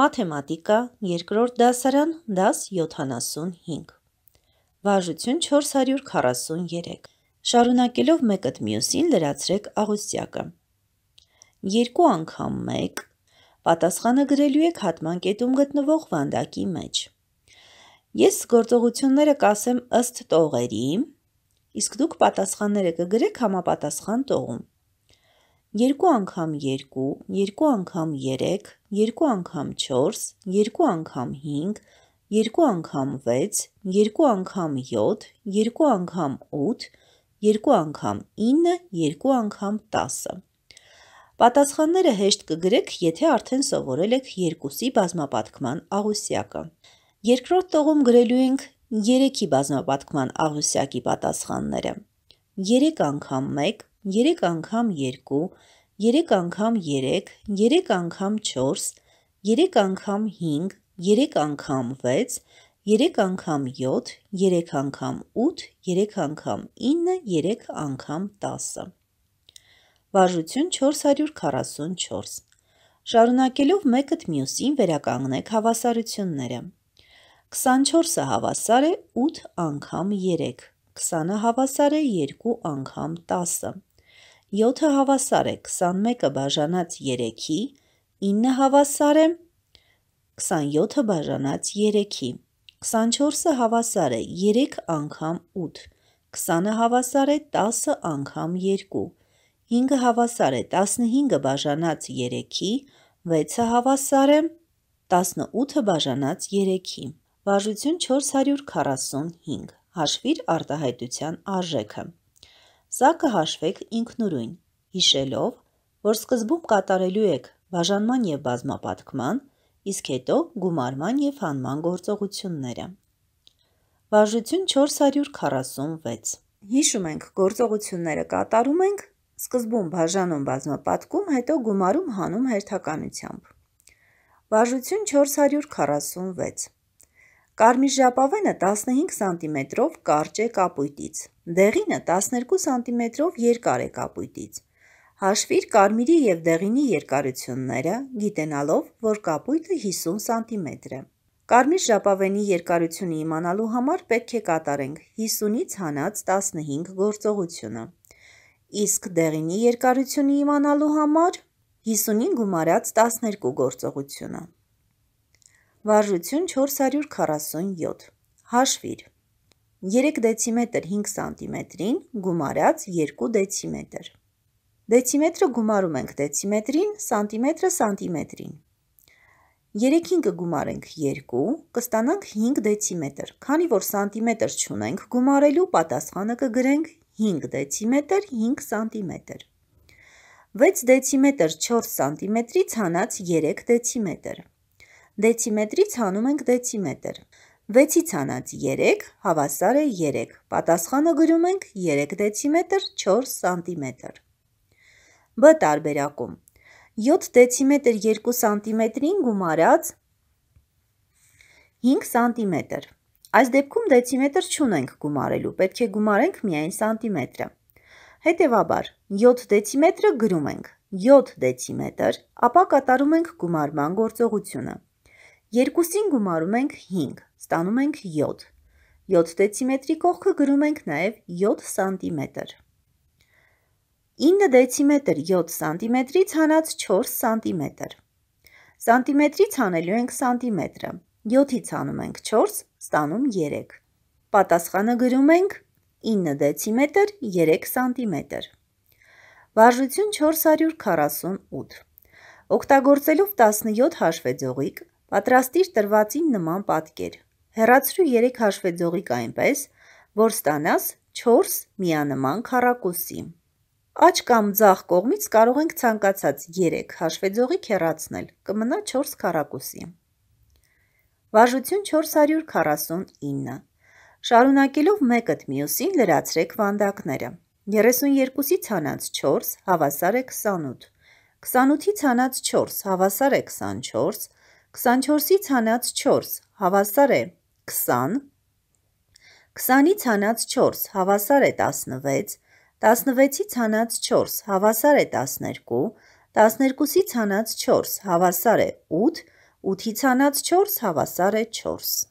մաթեմատիկա, երկրորդ դասարան, դաս 75։ Վաժություն 443։ Շարունակելով մեկըտ մյուսին լրացրեք աղուստյակը։ Երկու անգամ 1 պատասխանը գրելու եք հատման կետում գտնվող վանդակի մեջ։ Ես գործողությունները կասեմ ըստ տողերի, իսկ դուք պատասխանները կգրեք համապատասխան տողում։ 2 անգամ 2, 2 անգամ 3, 2 անգամ 4, 2 անգամ 5, 2 անգամ 6, 2 անգամ 7, 2 անգամ 8, 2 անգամ 9, 2 անգամ 10-ը։ Պատասխանները հեշտ կգրեք, եթե արդեն սովորել եք երկուսի բազմապատկման աղուսյակը։ Երկրորդ տողում գրելու ենք երեքի բազմապատկման աղուսյակի պատասխանները։ Երեք անգամ մեկ, 3 անգամ 2, 3 անգամ 3, 3 անգամ 4, 3 անգամ 5, 3 անգամ 6, 3 անգամ 7, 3 անգամ 8, 3 անգամ 9, 3 անգամ 10։ Վարժություն 444 Շարունակելով մեկըդ մյուսին վերականգնեք հավասարությունները։ 24-ը հավասար է 8 անգամ 3, 20-ը հավասար է 2 անգամ 10, 7-ը հավասար է 21-ը բաժանած 3-ի, 9 հավասար է 27-ը բաժանած 3-ի, 24-ը հավասար է 3 անգամ 8, 20-ը հավասար է 10 անգամ 2, 5-ը հավասար է 15-ը բաժանած 3-ի, 6-ը հավասար է 18-ը բաժանած 3-ի։ Վարժություն 445 հաշվիր արտահայտության արժեքը։ Սա կհաշվեք ինքնուրույն, հիշելով, որ սկզբում կատարելու եք բաժանման եւ բազմապատկման, իսկ հետո գումարման եւ հանման գործողությունները։ Վարժություն 446։ Հիշում ենք, գործողությունները կատարում ենք սկզբում բաժանում բազմապատկում, հետո գումարում հանում հերթականությամբ։ Վարժություն 446 Կարմիր ժապավենը 15 սանտիմետրով կարճ է կապույտից, դեղինը 12 սանտիմետրով երկար է կապույտից։ Հաշվիր կարմիրի և դեղինի երկարությունները, գիտենալով, որ կապույտը 50 սանտիմետր է։ Կարմիր ժապավենի երկարությունը իմանալու համար պետք է կատարենք 50-ից հանած 15 գործողությունը։ Իսկ դեղինի երկարությունը իմանալու համար 50-ին գումարած 12 գործողությունը։ Վարժություն 447։ Հաշվիր։ 3 դեցիմետր 5 սանտիմետրին գումարած 2 դեցիմետր։ Դեցիմետրը գումարում ենք դեցիմետրին, սանտիմետրը սանտիմետրին։ 3-ին կգումարենք 2, կստանանք 5 դեցիմետր։ Քանի որ սանտիմետր չունենք, գումարելու պատասխանը կգրենք 5 դեցիմետր 5 սանտիմետր։ 6 դեցիմետր 4 սանտիմետրից հանած 3 դեցիմետր դեցիմետրից հանում ենք դեցիմետր։ 6-ից հանած 3 հավասար է 3, պատասխանը գրում ենք 3 դեցիմետր 4 սանտիմետր։ Բ տարբերակում 7 դեցիմետր 2 սանտիմետրին գումարած 5 սանտիմետր։ Այս դեպքում դեցիմետր չունենք գումարելու, պետք է գումարենք միայն սանտիմետրը։ Հետևաբար 7 դեցիմետրը գրում ենք 7 դեցիմետր, ապա կատարում ենք գումարման գործողությունը։ Երկուսին գումարում ենք 5, ստանում ենք 7։ 7 դեցիմետրի կողքը գրում ենք նաև 7 սանտիմետր։ 9 դեցիմետր 7 սանտիմետրից հանած 4 սանտիմետր։ Սանտիմետրից հանելու ենք սանտիմետրը։ 7-ից հանում ենք 4, ստանում 3։ Պատասխանը գրում ենք 9 դեցիմետր 3 սանտիմետր։ Վարժություն 448։ Օգտագործելով 17 հաշվեձողիկ, Պատրաստիր տրվածին նման պատկեր։ Հեռացրու 3 հաշվեձողիկ այնպես, որ ստանաս 4 միանման քառակուսի։ Աջ կամ ձախ կողմից կարող ենք ցանկացած 3 հաշվեձողիկ հեռացնել, կմնա 4 քառակուսի։ Վարժություն 449։ Շարունակելով մեկըդ մյուսին լրացրեք վանդակները։ 32-ի ցանած 4 հավասար է 28։ 28-ի ցանած 4 հավասար է 24, 24-ից հանած 4 հավասար է 20, 20-ից հանած 4 հավասար է 16, 16-ից հանած 4 հավասար է 12, 12-ից հանած 4 հավասար է 8, 8-ից հանած 4 հավասար է 4։